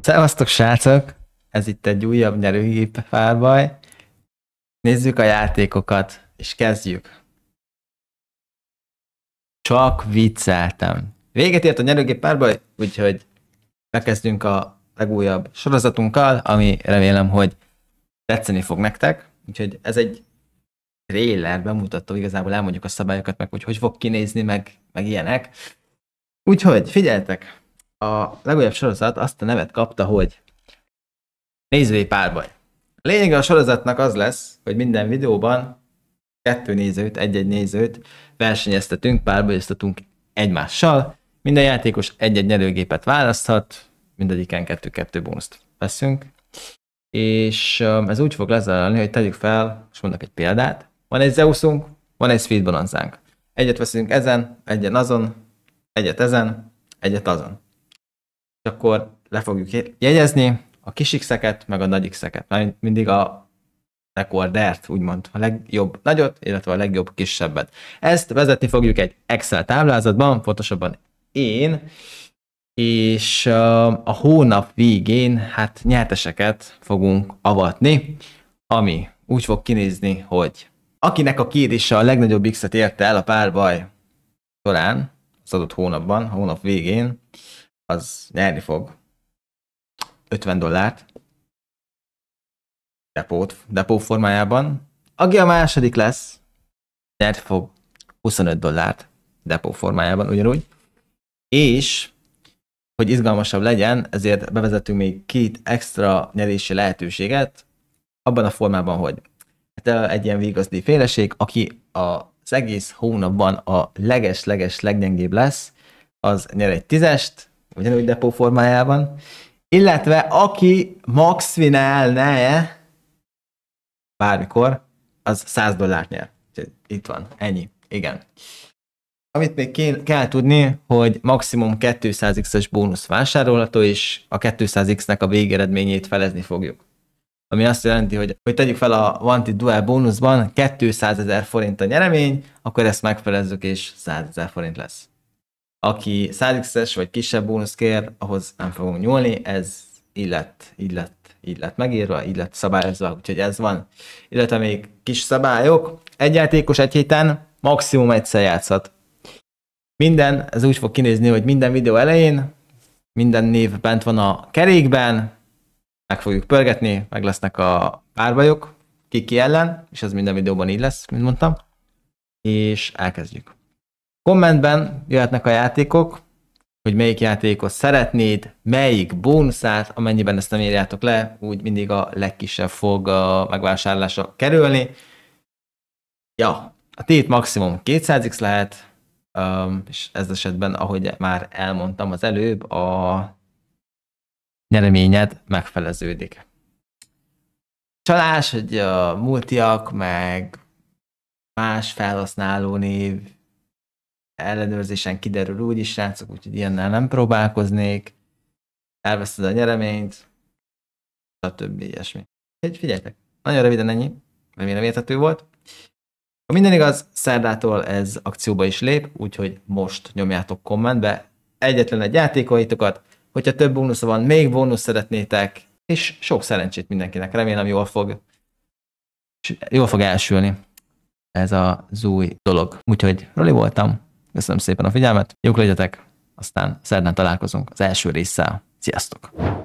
Szevasztok srácok! Ez itt egy újabb nyerőgép párbaj. Nézzük a játékokat, és kezdjük. Csak vicceltem. Véget ért a nyerőgép párbaj, úgyhogy bekezdünk a legújabb sorozatunkkal, ami remélem, hogy tetszeni fog nektek. Úgyhogy ez egy trailer bemutató, igazából elmondjuk a szabályokat, meg hogy hogy fog kinézni, meg, meg ilyenek. Úgyhogy figyeltek a legújabb sorozat azt a nevet kapta, hogy nézői párbaj. lényeg a sorozatnak az lesz, hogy minden videóban kettő nézőt, egy-egy nézőt versenyeztetünk, párbajoztatunk egymással. Minden játékos egy-egy nyerőgépet választhat, mindegyiken kettő-kettő bónuszt veszünk. És um, ez úgy fog lezajlani, hogy tegyük fel, és mondok egy példát. Van egy Zeusunk, van egy Speed Bonanzánk. Egyet veszünk ezen, egyen azon, egyet ezen, egyet azon. És akkor le fogjuk jegyezni a kis x meg a nagy x-eket, mert mindig a rekordert, úgymond a legjobb nagyot, illetve a legjobb kisebbet. Ezt vezetni fogjuk egy Excel táblázatban, pontosabban én, és a hónap végén hát nyerteseket fogunk avatni, ami úgy fog kinézni, hogy akinek a kérdése a legnagyobb X-et érte el a párbaj során, az adott hónapban, hónap végén, az nyerni fog 50 dollárt depót, depó formájában. Aki a második lesz, nyert fog 25 dollárt depó formájában ugyanúgy. És, hogy izgalmasabb legyen, ezért bevezetünk még két extra nyerési lehetőséget, abban a formában, hogy hát egy ilyen végazdi féleség, aki a az egész hónapban a leges-leges leggyengébb lesz, az nyer egy tízest, ugyanúgy depó formájában, illetve aki max finálne bármikor, az 100 dollárt nyer. Itt van, ennyi, igen. Amit még ké- kell tudni, hogy maximum 200x-es bónusz vásárolható, és a 200x-nek a végeredményét felezni fogjuk ami azt jelenti, hogy, hogy tegyük fel a Wanted Duel bónuszban 200 ezer forint a nyeremény, akkor ezt megfelezzük, és 100 ezer forint lesz. Aki 100 vagy kisebb bónusz kér, ahhoz nem fogunk nyúlni, ez így lett, így lett, így lett megírva, így lett szabályozva, úgyhogy ez van. Illetve még kis szabályok, egy játékos egy héten maximum egyszer játszhat. Minden, ez úgy fog kinézni, hogy minden videó elején, minden név bent van a kerékben, meg fogjuk pörgetni, meg lesznek a párbajok, ki ki ellen, és ez minden videóban így lesz, mint mondtam. És elkezdjük. Kommentben jöhetnek a játékok, hogy melyik játékot szeretnéd, melyik bónuszát, amennyiben ezt nem írjátok le, úgy mindig a legkisebb fog a megvásárlásra kerülni. Ja, a tét maximum 200x lehet, és ez esetben, ahogy már elmondtam az előbb, a nyereményed megfeleződik. Csalás, hogy a multiak, meg más felhasználó név ellenőrzésen kiderül úgy is, srácok, úgyhogy ilyennel nem próbálkoznék. Elveszed a nyereményt, stb. ilyesmi. Egy figyeljetek, nagyon röviden ennyi, remélem érthető volt. Ha minden igaz, szerdától ez akcióba is lép, úgyhogy most nyomjátok kommentbe egyetlen egy játékaitokat, hogyha több bónusz van, még bónusz szeretnétek, és sok szerencsét mindenkinek. Remélem jól fog, jól fog elsülni ez az új dolog. Úgyhogy Roli voltam, köszönöm szépen a figyelmet, jók legyetek, aztán szerdán találkozunk az első résszel. Sziasztok!